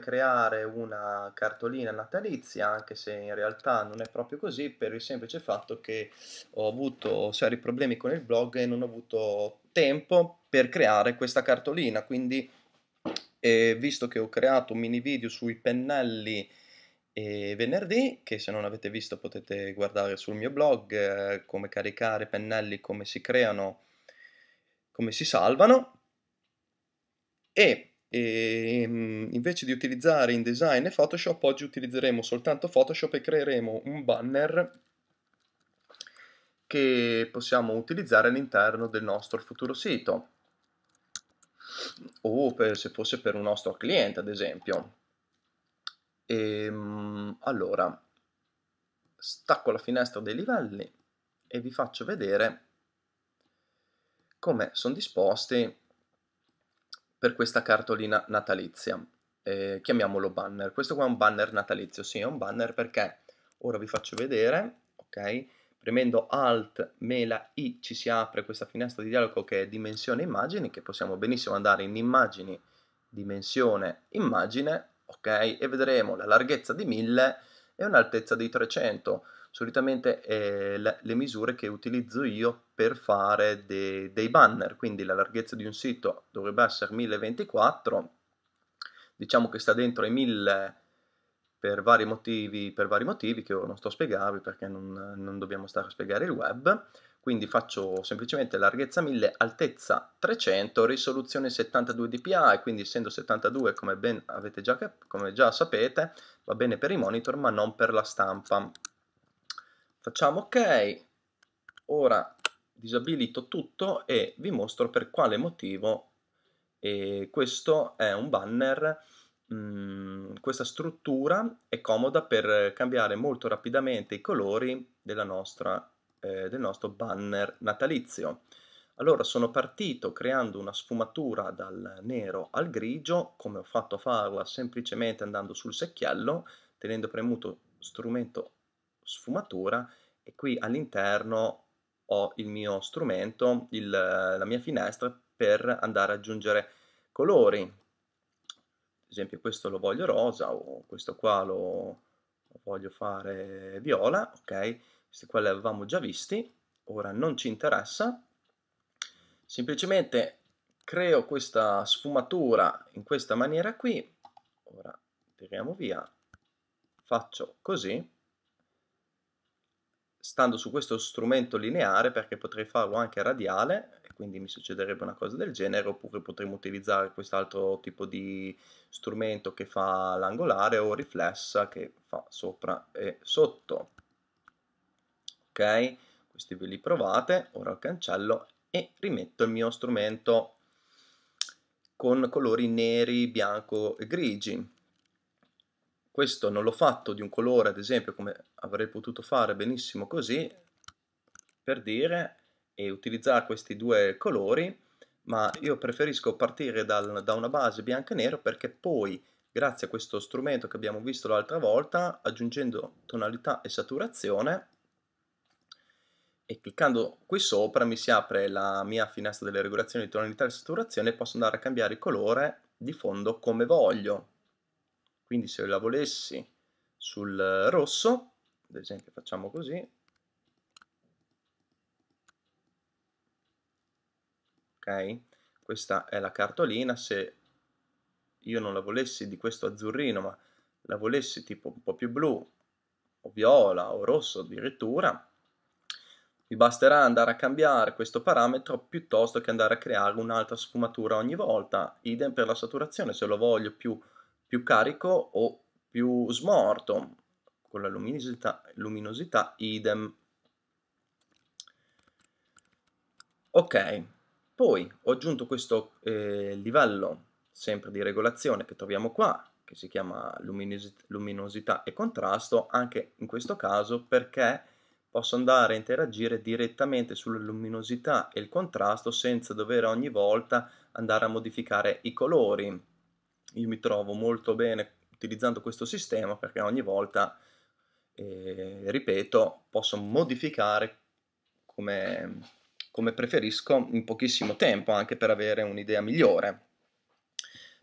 creare una cartolina natalizia, anche se in realtà non è proprio così, per il semplice fatto che ho avuto seri problemi con il blog e non ho avuto tempo per creare questa cartolina. Quindi, eh, visto che ho creato un mini video sui pennelli eh, venerdì, che se non avete visto potete guardare sul mio blog, eh, come caricare pennelli, come si creano, come si salvano. E e ehm, invece di utilizzare InDesign e Photoshop oggi utilizzeremo soltanto Photoshop e creeremo un banner che possiamo utilizzare all'interno del nostro futuro sito o per, se fosse per un nostro cliente ad esempio e, ehm, allora stacco la finestra dei livelli e vi faccio vedere come sono disposti per questa cartolina natalizia. Eh, chiamiamolo banner. Questo qua è un banner natalizio, sì, è un banner perché ora vi faccio vedere, ok? Premendo Alt, mela, I ci si apre questa finestra di dialogo che è dimensione immagini, che possiamo benissimo andare in immagini, dimensione, immagine, ok? E vedremo la larghezza di 1000 e un'altezza di 300 solitamente eh, la, le misure che utilizzo io per fare de, dei banner, quindi la larghezza di un sito dovrebbe essere 1024, diciamo che sta dentro i 1000 per vari motivi, per vari motivi che ora non sto a spiegarvi perché non, non dobbiamo stare a spiegare il web, quindi faccio semplicemente larghezza 1000, altezza 300, risoluzione 72 dpi, quindi essendo 72 come ben, già, come già sapete va bene per i monitor ma non per la stampa facciamo ok ora disabilito tutto e vi mostro per quale motivo e questo è un banner mh, mm, questa struttura è comoda per cambiare molto rapidamente i colori della nostra, eh, del nostro banner natalizio allora sono partito creando una sfumatura dal nero al grigio, come ho fatto a farla semplicemente andando sul secchiello, tenendo premuto strumento sfumatura e qui all'interno ho il mio strumento, il, la mia finestra per andare ad aggiungere colori. Ad esempio questo lo voglio rosa o questo qua lo, lo voglio fare viola, ok? Questi qua li avevamo già visti, ora non ci interessa. Semplicemente creo questa sfumatura in questa maniera qui, ora tiriamo via, faccio così, stando su questo strumento lineare perché potrei farlo anche radiale e quindi mi succederebbe una cosa del genere oppure potremmo utilizzare quest'altro tipo di strumento che fa l'angolare o riflessa che fa sopra e sotto ok questi ve li provate ora cancello e rimetto il mio strumento con colori neri bianco e grigi questo non l'ho fatto di un colore ad esempio come avrei potuto fare benissimo così per dire e utilizzare questi due colori ma io preferisco partire dal, da una base bianco e nero perché poi grazie a questo strumento che abbiamo visto l'altra volta aggiungendo tonalità e saturazione e cliccando qui sopra mi si apre la mia finestra delle regolazioni di tonalità e saturazione e posso andare a cambiare il colore di fondo come voglio quindi se la volessi sul rosso, ad esempio facciamo così, ok? Questa è la cartolina, se io non la volessi di questo azzurrino, ma la volessi tipo un po' più blu, o viola, o rosso addirittura, mi basterà andare a cambiare questo parametro piuttosto che andare a creare un'altra sfumatura ogni volta. Idem per la saturazione, se lo voglio più più carico o più smorto, con la luminosità, luminosità idem. Ok, poi ho aggiunto questo eh, livello sempre di regolazione che troviamo qua, che si chiama luminosità, luminosità e contrasto, anche in questo caso perché posso andare a interagire direttamente sulla luminosità e il contrasto senza dover ogni volta andare a modificare i colori io mi trovo molto bene utilizzando questo sistema perché ogni volta, eh, ripeto, posso modificare come, come preferisco in pochissimo tempo anche per avere un'idea migliore.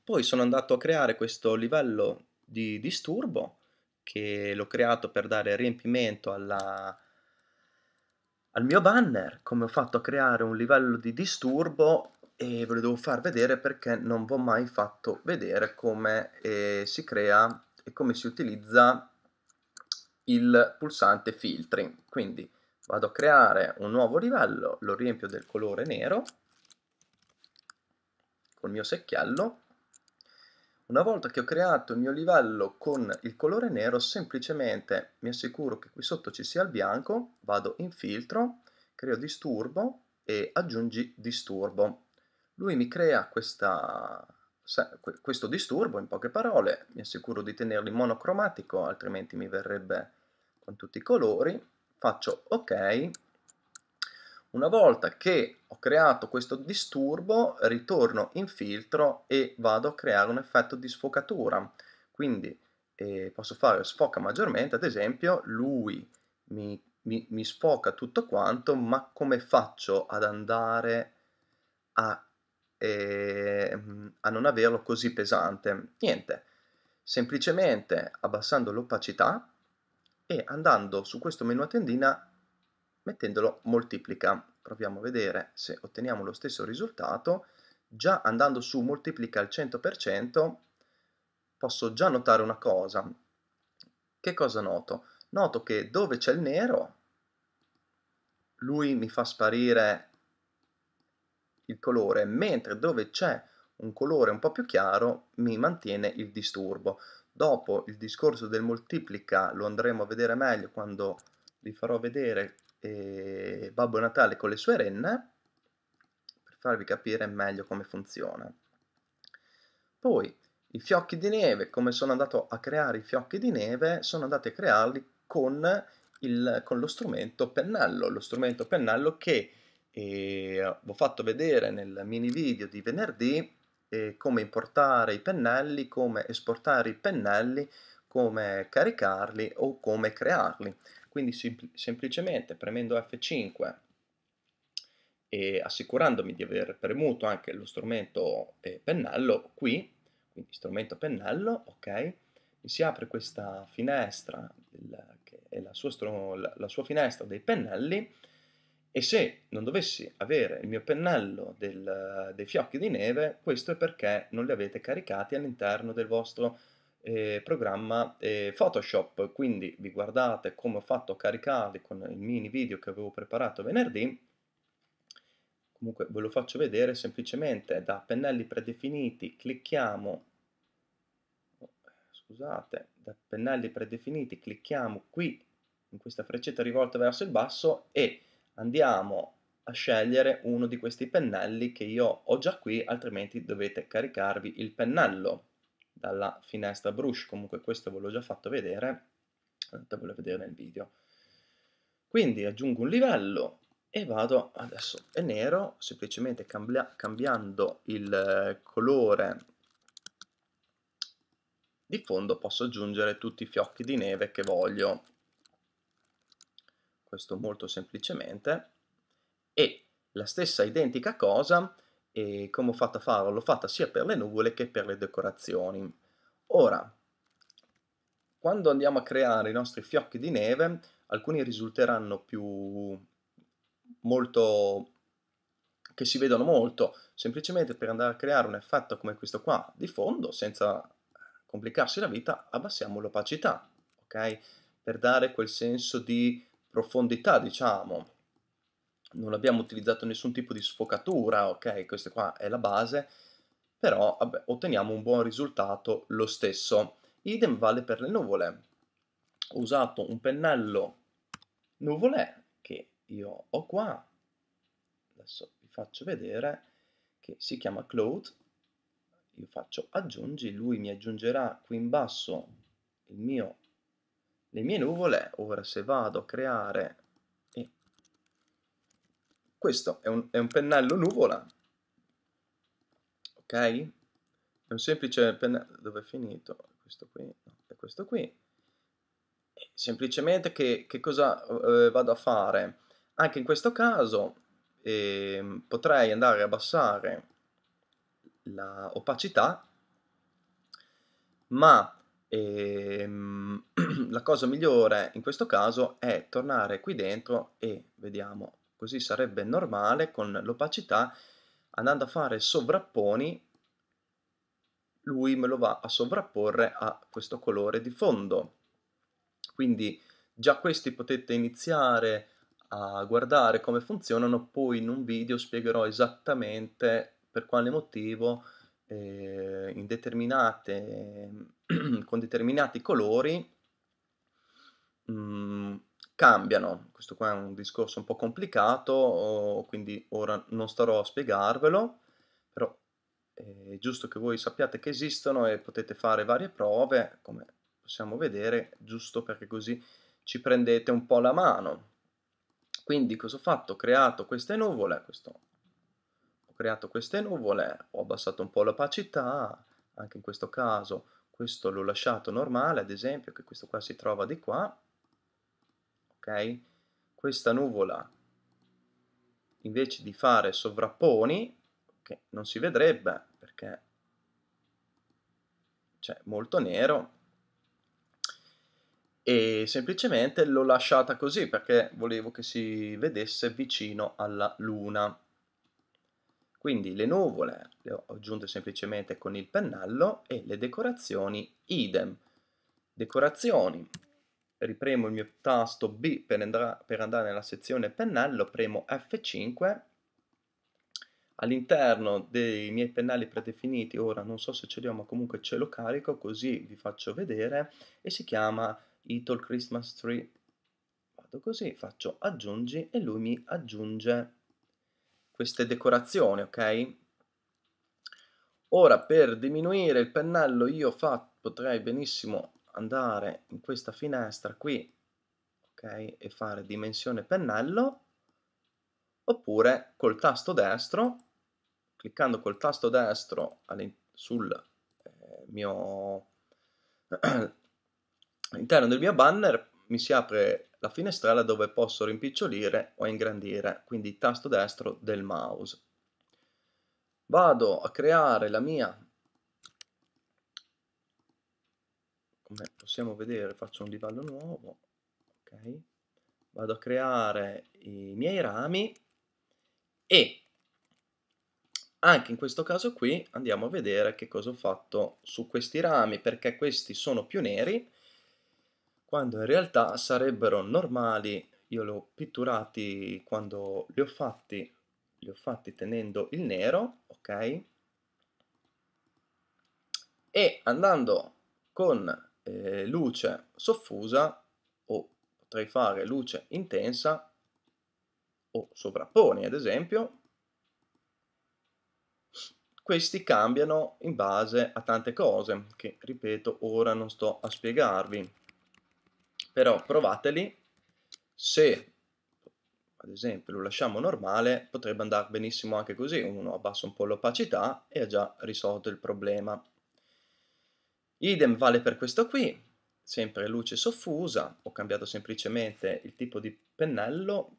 Poi sono andato a creare questo livello di disturbo che l'ho creato per dare riempimento alla, al mio banner, come ho fatto a creare un livello di disturbo e ve lo devo far vedere perché non vi ho mai fatto vedere come eh, si crea e come si utilizza il pulsante filtri. Quindi vado a creare un nuovo livello, lo riempio del colore nero col mio secchiello. Una volta che ho creato il mio livello con il colore nero, semplicemente mi assicuro che qui sotto ci sia il bianco, vado in filtro, creo disturbo e aggiungi disturbo. Lui mi crea questa, questo disturbo, in poche parole, mi assicuro di tenerlo in monocromatico, altrimenti mi verrebbe con tutti i colori, faccio ok, una volta che ho creato questo disturbo, ritorno in filtro e vado a creare un effetto di sfocatura, quindi eh, posso fare sfoca maggiormente, ad esempio lui mi, mi, mi sfoca tutto quanto, ma come faccio ad andare a e mm, a non averlo così pesante. Niente, semplicemente abbassando l'opacità e andando su questo menu a tendina mettendolo moltiplica. Proviamo a vedere se otteniamo lo stesso risultato. Già andando su moltiplica al 100% posso già notare una cosa. Che cosa noto? Noto che dove c'è il nero lui mi fa sparire il colore, mentre dove c'è un colore un po' più chiaro mi mantiene il disturbo. Dopo il discorso del moltiplica lo andremo a vedere meglio quando vi farò vedere eh, Babbo Natale con le sue renne per farvi capire meglio come funziona. Poi i fiocchi di neve, come sono andato a creare i fiocchi di neve, sono andato a crearli con, il, con lo strumento pennello, lo strumento pennello che e eh, ho fatto vedere nel mini video di venerdì eh, come importare i pennelli, come esportare i pennelli, come caricarli o come crearli. Quindi sempl semplicemente premendo F5 e assicurandomi di aver premuto anche lo strumento eh, pennello qui, quindi strumento pennello, ok, mi si apre questa finestra, il, che è la sua, la, la sua finestra dei pennelli, e se non dovessi avere il mio pennello del, dei fiocchi di neve, questo è perché non li avete caricati all'interno del vostro eh, programma eh, Photoshop. Quindi vi guardate come ho fatto a caricarli con il mini video che avevo preparato venerdì. Comunque ve lo faccio vedere semplicemente da pennelli predefiniti, clicchiamo scusate, da pennelli predefiniti, clicchiamo qui in questa freccetta rivolta verso il basso e andiamo a scegliere uno di questi pennelli che io ho già qui, altrimenti dovete caricarvi il pennello dalla finestra brush, comunque questo ve l'ho già fatto vedere, ve l'ho vedere nel video. Quindi aggiungo un livello e vado, adesso è nero, semplicemente cambia, cambiando il eh, colore di fondo posso aggiungere tutti i fiocchi di neve che voglio questo molto semplicemente, e la stessa identica cosa, e come ho fatto a farlo, l'ho fatta sia per le nuvole che per le decorazioni. Ora, quando andiamo a creare i nostri fiocchi di neve, alcuni risulteranno più molto che si vedono molto, semplicemente per andare a creare un effetto come questo qua di fondo, senza complicarsi la vita, abbassiamo l'opacità, ok? Per dare quel senso di profondità, diciamo, non abbiamo utilizzato nessun tipo di sfocatura, ok? Questa qua è la base, però vabbè, otteniamo un buon risultato lo stesso. Idem vale per le nuvole. Ho usato un pennello nuvole che io ho qua, adesso vi faccio vedere, che si chiama Cloud. Io faccio aggiungi, lui mi aggiungerà qui in basso il mio le mie nuvole, ora se vado a creare, questo è un, è un, pennello nuvola, ok? È un semplice pennello, dove è finito? Questo qui, no, è questo qui. semplicemente che, che cosa eh, vado a fare? Anche in questo caso eh, potrei andare a abbassare l'opacità, ma e, ehm, la cosa migliore in questo caso è tornare qui dentro e vediamo, così sarebbe normale con l'opacità andando a fare sovrapponi lui me lo va a sovrapporre a questo colore di fondo. Quindi già questi potete iniziare a guardare come funzionano, poi in un video spiegherò esattamente per quale motivo eh, ehm, con determinati colori mh, mm, cambiano. Questo qua è un discorso un po' complicato, oh, quindi ora non starò a spiegarvelo, però eh, è giusto che voi sappiate che esistono e potete fare varie prove, come possiamo vedere, giusto perché così ci prendete un po' la mano. Quindi cosa ho fatto? Ho creato queste nuvole, questo creato queste nuvole, ho abbassato un po' l'opacità, anche in questo caso questo l'ho lasciato normale, ad esempio, che questo qua si trova di qua, ok? Questa nuvola, invece di fare sovrapponi, che okay, non si vedrebbe perché c'è molto nero, e semplicemente l'ho lasciata così perché volevo che si vedesse vicino alla luna. Quindi le nuvole le ho aggiunte semplicemente con il pennello e le decorazioni idem. Decorazioni, ripremo il mio tasto B per, andrà, per andare nella sezione pennello, premo F5. All'interno dei miei pennelli predefiniti, ora non so se ce li ho ma comunque ce lo carico così vi faccio vedere e si chiama Little Christmas Tree. Vado così, faccio aggiungi e lui mi aggiunge queste decorazioni, ok? Ora per diminuire il pennello io potrei benissimo andare in questa finestra qui, ok? E fare dimensione pennello, oppure col tasto destro, cliccando col tasto destro sul eh, mio all'interno del mio banner mi si apre la finestrella dove posso rimpicciolire o ingrandire, quindi il tasto destro del mouse. Vado a creare la mia, come possiamo vedere faccio un livello nuovo, ok? vado a creare i miei rami e anche in questo caso qui andiamo a vedere che cosa ho fatto su questi rami perché questi sono più neri quando in realtà sarebbero normali, io li ho pitturati quando li ho fatti, li ho fatti tenendo il nero, ok? E andando con eh, luce soffusa, o potrei fare luce intensa, o sovrapponi ad esempio, questi cambiano in base a tante cose che, ripeto, ora non sto a spiegarvi però provateli, se ad esempio lo lasciamo normale, potrebbe andare benissimo anche così, uno abbassa un po' l'opacità e ha già risolto il problema. Idem vale per questo qui, sempre luce soffusa, ho cambiato semplicemente il tipo di pennello,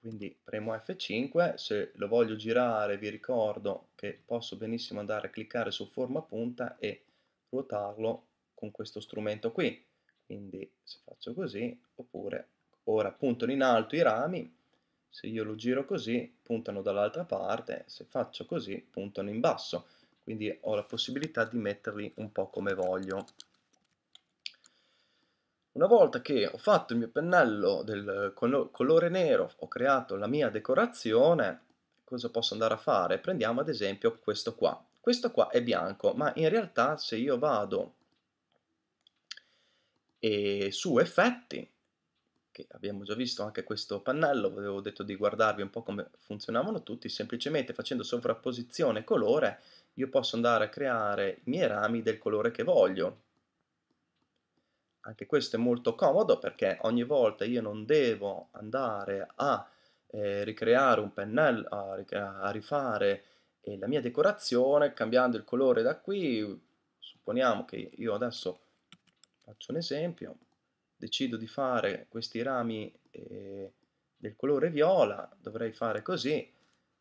quindi premo F5, se lo voglio girare vi ricordo che posso benissimo andare a cliccare su forma punta e ruotarlo con questo strumento qui quindi se faccio così, oppure ora puntano in alto i rami, se io lo giro così puntano dall'altra parte, se faccio così puntano in basso, quindi ho la possibilità di metterli un po' come voglio. Una volta che ho fatto il mio pennello del colore nero, ho creato la mia decorazione, cosa posso andare a fare? Prendiamo ad esempio questo qua. Questo qua è bianco, ma in realtà se io vado e su effetti che abbiamo già visto anche questo pannello avevo detto di guardarvi un po' come funzionavano tutti semplicemente facendo sovrapposizione colore io posso andare a creare i miei rami del colore che voglio anche questo è molto comodo perché ogni volta io non devo andare a eh, ricreare un pennello a, a rifare eh, la mia decorazione cambiando il colore da qui supponiamo che io adesso Faccio un esempio, decido di fare questi rami eh, del colore viola, dovrei fare così,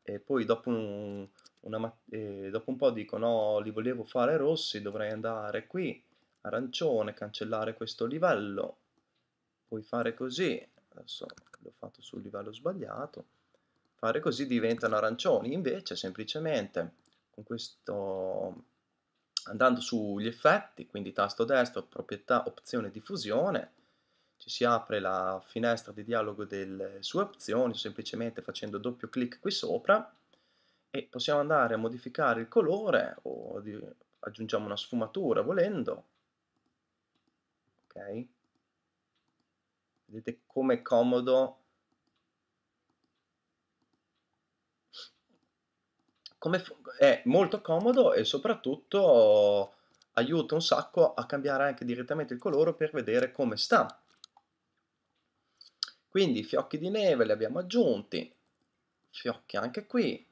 e poi dopo un, una, eh, dopo un po' dico no, li volevo fare rossi, dovrei andare qui, arancione, cancellare questo livello, puoi fare così, adesso l'ho fatto sul livello sbagliato, fare così diventano arancioni, invece semplicemente con questo andando sugli effetti, quindi tasto destro, proprietà, opzione diffusione, ci si apre la finestra di dialogo delle sue opzioni, semplicemente facendo doppio clic qui sopra e possiamo andare a modificare il colore o aggiungiamo una sfumatura volendo. Ok? Vedete com'è comodo come è molto comodo e soprattutto aiuta un sacco a cambiare anche direttamente il colore per vedere come sta. Quindi fiocchi di neve li abbiamo aggiunti, fiocchi anche qui.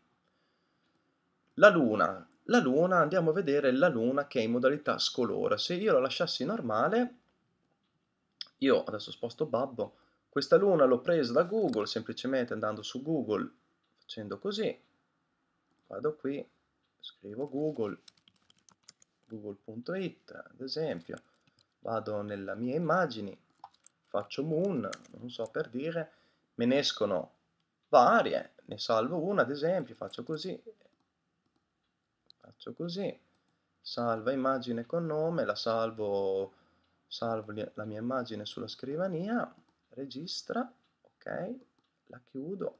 La luna, la luna, andiamo a vedere la luna che è in modalità scolore. Se io la lasciassi normale, io adesso sposto Babbo, questa luna l'ho presa da Google, semplicemente andando su Google, facendo così, vado qui, scrivo Google, google.it ad esempio, vado nelle mie immagini, faccio Moon, non so per dire, me ne escono varie, ne salvo una ad esempio, faccio così, faccio così, salva immagine con nome, la salvo, salvo la mia immagine sulla scrivania, registra, ok, la chiudo,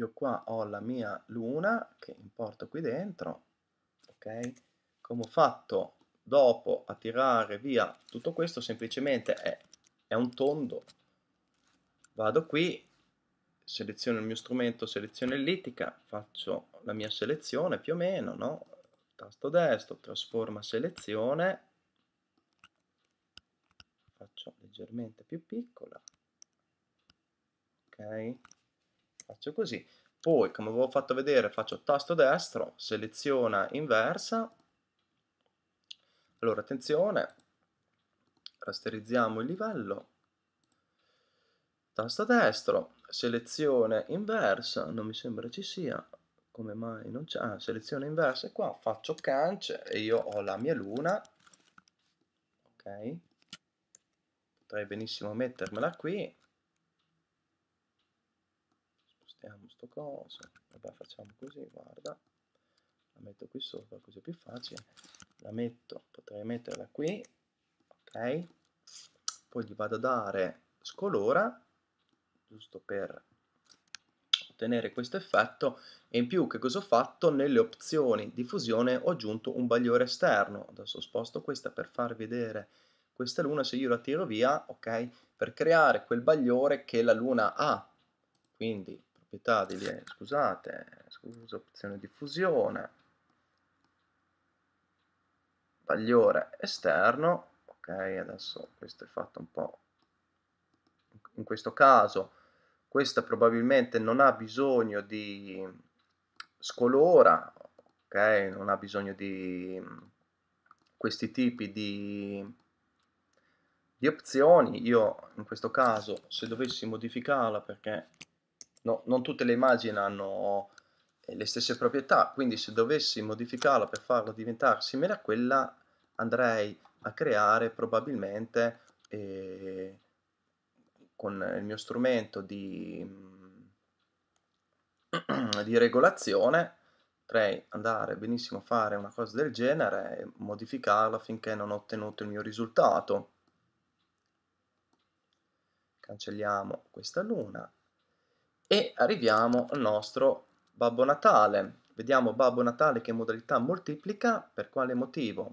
io qua ho la mia luna che importo qui dentro, ok? Come ho fatto dopo a tirare via tutto questo, semplicemente è, è un tondo. Vado qui, seleziono il mio strumento selezione ellittica, faccio la mia selezione più o meno, no? Tasto destro, trasforma selezione, faccio leggermente più piccola, ok? faccio così, poi come avevo fatto vedere faccio tasto destro, seleziona inversa, allora attenzione, rasterizziamo il livello, tasto destro, selezione inversa, non mi sembra ci sia, come mai non c'è, ah, selezione inversa e qua faccio cance e io ho la mia luna, ok, potrei benissimo mettermela qui, spostiamo sto coso vabbè facciamo così guarda la metto qui sopra così è più facile la metto potrei metterla qui ok poi gli vado a dare scolora giusto per ottenere questo effetto e in più che cosa ho fatto nelle opzioni di fusione ho aggiunto un bagliore esterno adesso sposto questa per far vedere questa luna se io la tiro via ok per creare quel bagliore che la luna ha quindi proprietà di eh, scusate, scusa, opzione diffusione, bagliore esterno, ok, adesso questo è fatto un po' in questo caso questa probabilmente non ha bisogno di scolora, ok, non ha bisogno di questi tipi di, di opzioni, io in questo caso se dovessi modificarla perché no, non tutte le immagini hanno eh, le stesse proprietà, quindi se dovessi modificarla per farla diventare simile a quella, andrei a creare probabilmente eh, con il mio strumento di, mm, di regolazione, potrei andare benissimo a fare una cosa del genere e modificarla finché non ho ottenuto il mio risultato. Cancelliamo questa luna e arriviamo al nostro Babbo Natale. Vediamo Babbo Natale che modalità moltiplica, per quale motivo?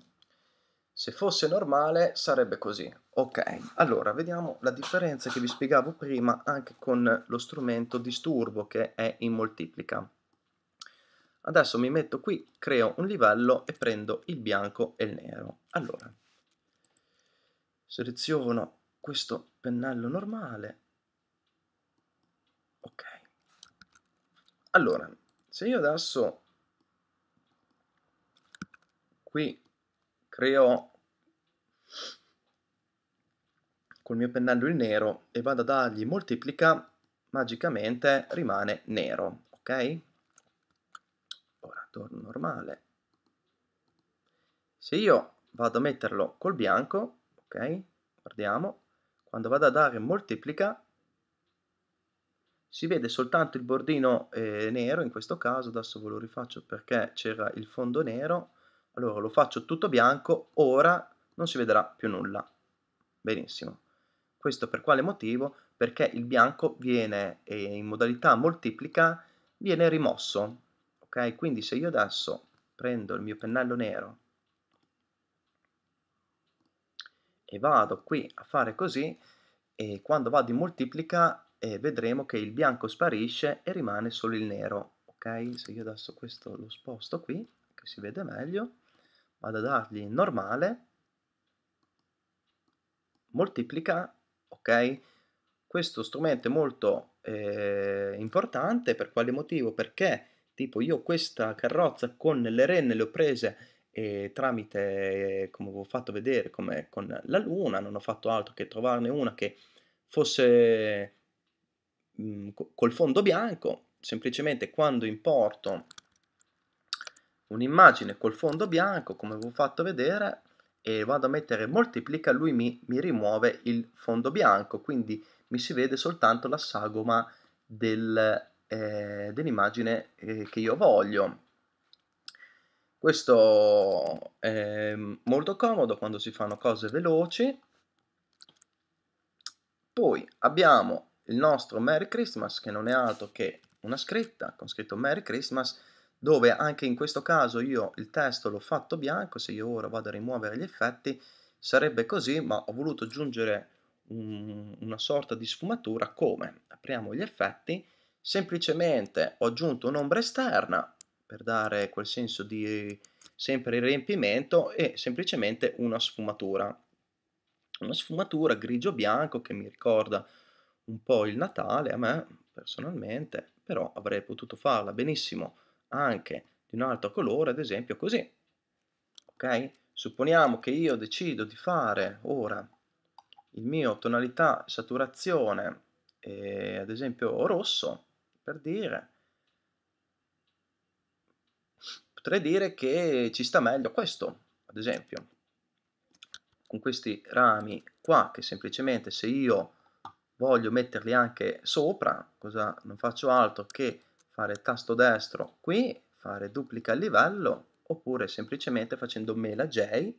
Se fosse normale sarebbe così. Ok, allora vediamo la differenza che vi spiegavo prima anche con lo strumento disturbo che è in moltiplica. Adesso mi metto qui, creo un livello e prendo il bianco e il nero. Allora, seleziono questo pennello normale, ok allora se io adesso qui creo col mio pennello il nero e vado a dargli moltiplica magicamente rimane nero ok ora torno normale se io vado a metterlo col bianco ok guardiamo quando vado a dare moltiplica si vede soltanto il bordino eh, nero in questo caso adesso ve lo rifaccio perché c'era il fondo nero allora lo faccio tutto bianco ora non si vedrà più nulla benissimo questo per quale motivo? perché il bianco viene eh, in modalità moltiplica viene rimosso ok quindi se io adesso prendo il mio pennello nero e vado qui a fare così e quando vado in moltiplica e vedremo che il bianco sparisce e rimane solo il nero. Ok, se io adesso questo lo sposto qui, che si vede meglio, vado a dargli normale, moltiplica, ok? Questo strumento è molto eh, importante, per quale motivo? Perché tipo io questa carrozza con le renne le ho prese eh, tramite, come vi ho fatto vedere, come con la luna, non ho fatto altro che trovarne una che fosse mh, mm, col fondo bianco, semplicemente quando importo un'immagine col fondo bianco, come vi ho fatto vedere, e vado a mettere moltiplica, lui mi, mi rimuove il fondo bianco, quindi mi si vede soltanto la sagoma del, eh, dell'immagine eh, che io voglio. Questo è molto comodo quando si fanno cose veloci. Poi abbiamo il nostro Merry Christmas che non è altro che una scritta con scritto Merry Christmas dove anche in questo caso io il testo l'ho fatto bianco, se io ora vado a rimuovere gli effetti sarebbe così, ma ho voluto aggiungere un, una sorta di sfumatura come apriamo gli effetti, semplicemente ho aggiunto un'ombra esterna per dare quel senso di sempre riempimento e semplicemente una sfumatura. Una sfumatura grigio-bianco che mi ricorda un po' il Natale a me personalmente, però avrei potuto farla benissimo anche di un altro colore, ad esempio così. Ok? Supponiamo che io decido di fare ora il mio tonalità saturazione, eh, ad esempio rosso, per dire, potrei dire che ci sta meglio questo, ad esempio, con questi rami qua, che semplicemente se io voglio metterli anche sopra, cosa, non faccio altro che fare tasto destro qui, fare duplica il livello, oppure semplicemente facendo mela J,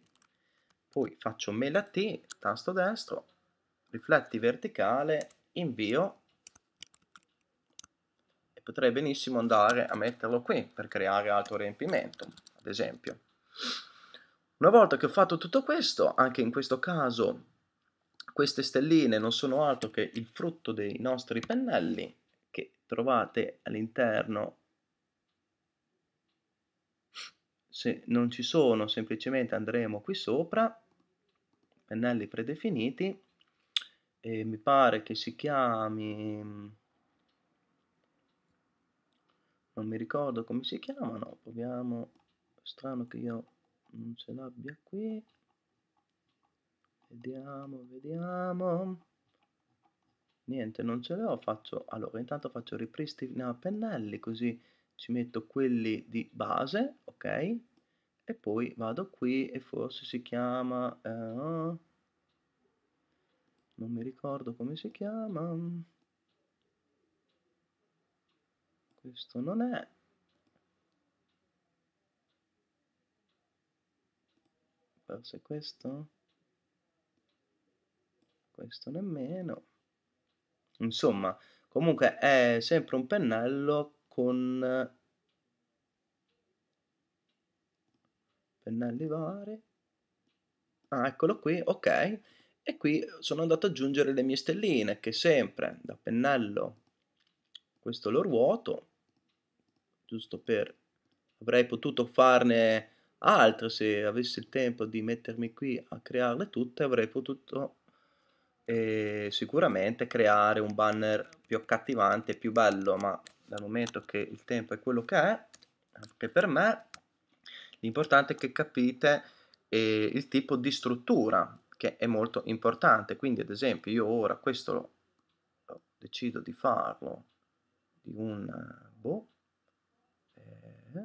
poi faccio mela T, tasto destro, rifletti verticale, invio, e potrei benissimo andare a metterlo qui per creare altro riempimento, ad esempio. Una volta che ho fatto tutto questo, anche in questo caso queste stelline non sono altro che il frutto dei nostri pennelli che trovate all'interno se non ci sono semplicemente andremo qui sopra pennelli predefiniti e mi pare che si chiami non mi ricordo come si chiamano proviamo strano che io non ce l'abbia qui Vediamo, vediamo. Niente, non ce l'ho, faccio... Allora, intanto faccio ripristino a pennelli, così ci metto quelli di base, ok? E poi vado qui e forse si chiama... Eh, non mi ricordo come si chiama. Questo non è. Forse questo? questo nemmeno. Insomma, comunque è sempre un pennello con pennelli vari. Ah, eccolo qui, ok. E qui sono andato ad aggiungere le mie stelline, che sempre da pennello, questo lo ruoto, giusto per... Avrei potuto farne altre se avessi il tempo di mettermi qui a crearle tutte, avrei potuto e sicuramente creare un banner più accattivante, più bello, ma dal momento che il tempo è quello che è, anche per me, l'importante è che capite eh, il tipo di struttura, che è molto importante. Quindi ad esempio io ora questo lo, lo decido di farlo di un boh, eh,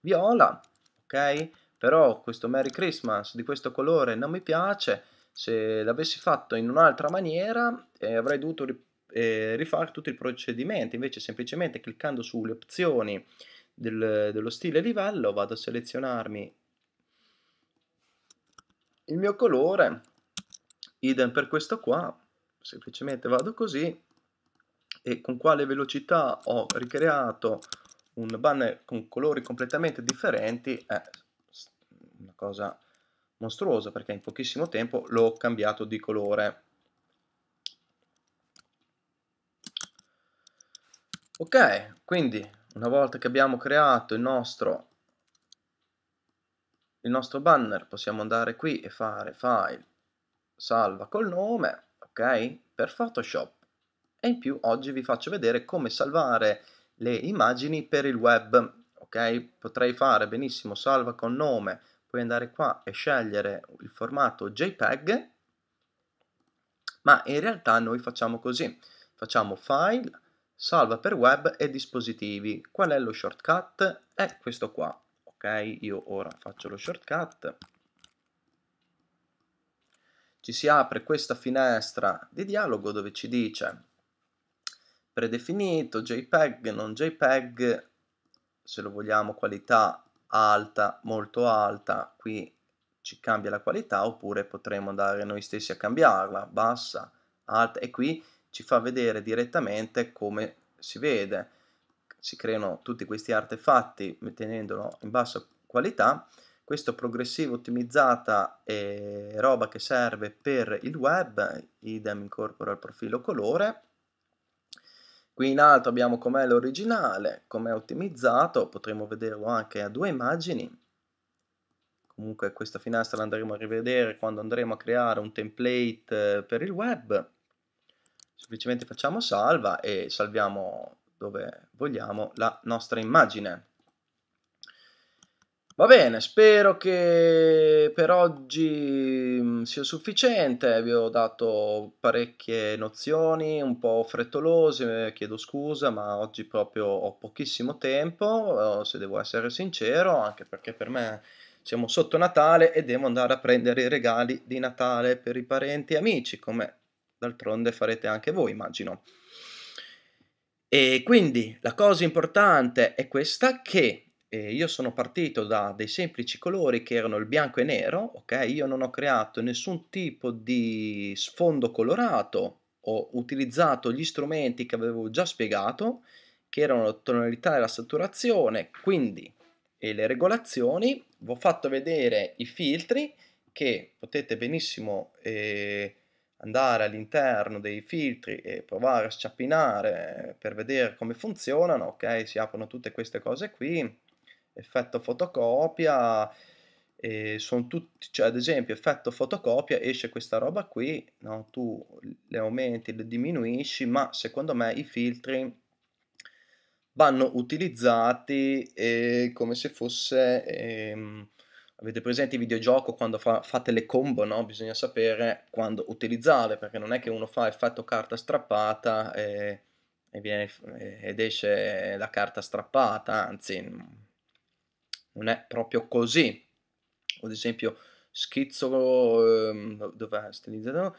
viola, ok? Però questo Merry Christmas di questo colore non mi piace, se l'avessi fatto in un'altra maniera eh, avrei dovuto ri- eh, rifare tutto il procedimento, invece semplicemente cliccando sulle opzioni del, dello stile livello vado a selezionarmi il mio colore, idem per questo qua, semplicemente vado così e con quale velocità ho ricreato un banner con colori completamente differenti è una cosa mostruoso perché in pochissimo tempo l'ho cambiato di colore. Ok, quindi una volta che abbiamo creato il nostro, il nostro banner possiamo andare qui e fare file salva col nome, ok, per Photoshop. E in più oggi vi faccio vedere come salvare le immagini per il web, ok? Potrei fare benissimo salva col nome puoi andare qua e scegliere il formato JPEG, ma in realtà noi facciamo così, facciamo file, salva per web e dispositivi. Qual è lo shortcut? È questo qua, ok? Io ora faccio lo shortcut. Ci si apre questa finestra di dialogo dove ci dice predefinito, JPEG, non JPEG, se lo vogliamo qualità alta, molto alta, qui ci cambia la qualità oppure potremmo andare noi stessi a cambiarla, bassa, alta e qui ci fa vedere direttamente come si vede. Si creano tutti questi artefatti tenendolo in bassa qualità. Questo progressivo ottimizzata è roba che serve per il web, idem incorpora il profilo colore Qui in alto abbiamo com'è l'originale, com'è ottimizzato, potremo vederlo anche a due immagini. Comunque questa finestra la andremo a rivedere quando andremo a creare un template eh, per il web. Semplicemente facciamo salva e salviamo dove vogliamo la nostra immagine. Va bene, spero che per oggi mm, sia sufficiente, vi ho dato parecchie nozioni, un po' frettolose, eh, chiedo scusa, ma oggi proprio ho pochissimo tempo, eh, se devo essere sincero, anche perché per me siamo sotto Natale e devo andare a prendere i regali di Natale per i parenti e amici, come d'altronde farete anche voi, immagino. E quindi la cosa importante è questa che eh, io sono partito da dei semplici colori che erano il bianco e nero, ok? Io non ho creato nessun tipo di sfondo colorato, ho utilizzato gli strumenti che avevo già spiegato, che erano la tonalità e la saturazione, quindi e le regolazioni, vi ho fatto vedere i filtri che potete benissimo eh, andare all'interno dei filtri e provare a sciappinare per vedere come funzionano, ok? Si aprono tutte queste cose qui, effetto fotocopia, sono tutti, cioè ad esempio effetto fotocopia, esce questa roba qui, no? tu le aumenti, le diminuisci, ma secondo me i filtri vanno utilizzati eh, come se fosse... Ehm, avete presente il videogioco quando fa, fate le combo, no? Bisogna sapere quando utilizzarle, perché non è che uno fa effetto carta strappata e, e viene, ed esce la carta strappata, anzi non è proprio così. Ad esempio, schizzo, ehm, dov'è stilizzato?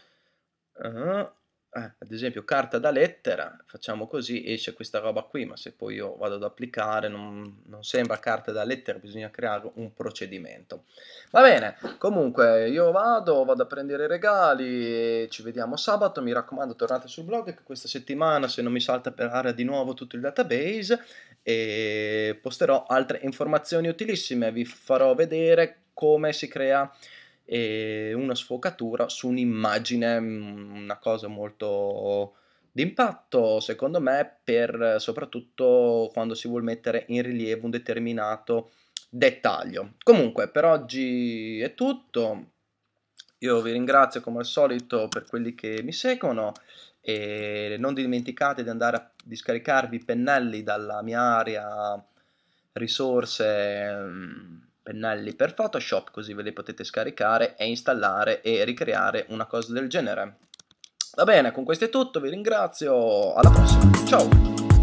Uh, eh, ad esempio, carta da lettera, facciamo così, esce questa roba qui, ma se poi io vado ad applicare non, non sembra carta da lettera, bisogna creare un procedimento. Va bene, comunque io vado, vado a prendere i regali, ci vediamo sabato, mi raccomando tornate sul blog che questa settimana se non mi salta per aria di nuovo tutto il database e posterò altre informazioni utilissime, vi farò vedere come si crea eh, una sfocatura su un'immagine, mm, una cosa molto d'impatto secondo me per soprattutto quando si vuole mettere in rilievo un determinato dettaglio. Comunque per oggi è tutto, io vi ringrazio come al solito per quelli che mi seguono e non dimenticate di andare a di scaricarvi i pennelli dalla mia area risorse mm, pennelli per Photoshop così ve li potete scaricare e installare e ricreare una cosa del genere. Va bene, con questo è tutto, vi ringrazio, alla prossima, ciao!